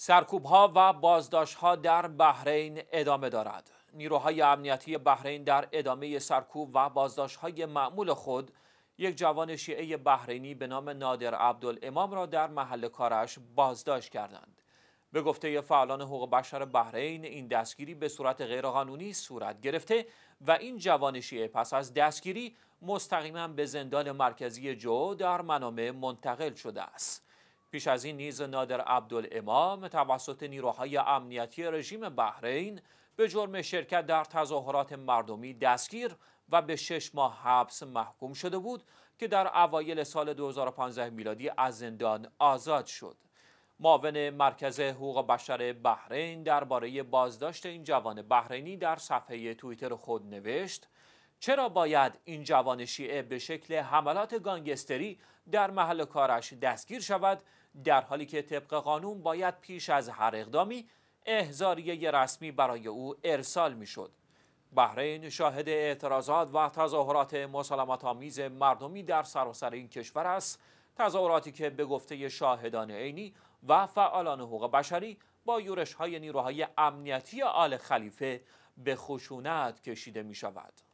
سرکوب ها و بازداشت ها در بحرین ادامه دارد. نیروهای امنیتی بحرین در ادامه سرکوب و بازداشت های معمول خود یک جوان شیعه بحرینی به نام نادر عبدالامام را در محل کارش بازداشت کردند. به گفته فعالان حقوق بشر بحرین این دستگیری به صورت غیرقانونی صورت گرفته و این جوان شیعه پس از دستگیری مستقیما به زندان مرکزی جو در منامه منتقل شده است. پیش از این نیز نادر عبدالامام توسط نیروهای امنیتی رژیم بحرین به جرم شرکت در تظاهرات مردمی دستگیر و به شش ماه حبس محکوم شده بود که در اوایل سال 2015 میلادی از زندان آزاد شد. معاون مرکز حقوق بشر بحرین درباره بازداشت این جوان بحرینی در صفحه توییتر خود نوشت چرا باید این جوان شیعه به شکل حملات گانگستری در محل کارش دستگیر شود در حالی که طبق قانون باید پیش از هر اقدامی احزاریه رسمی برای او ارسال میشد بحرین شاهد اعتراضات و تظاهرات مسالمت آمیز مردمی در سراسر این کشور است تظاهراتی که به گفته شاهدان عینی و فعالان حقوق بشری با یورش های نیروهای امنیتی آل خلیفه به خشونت کشیده می شود.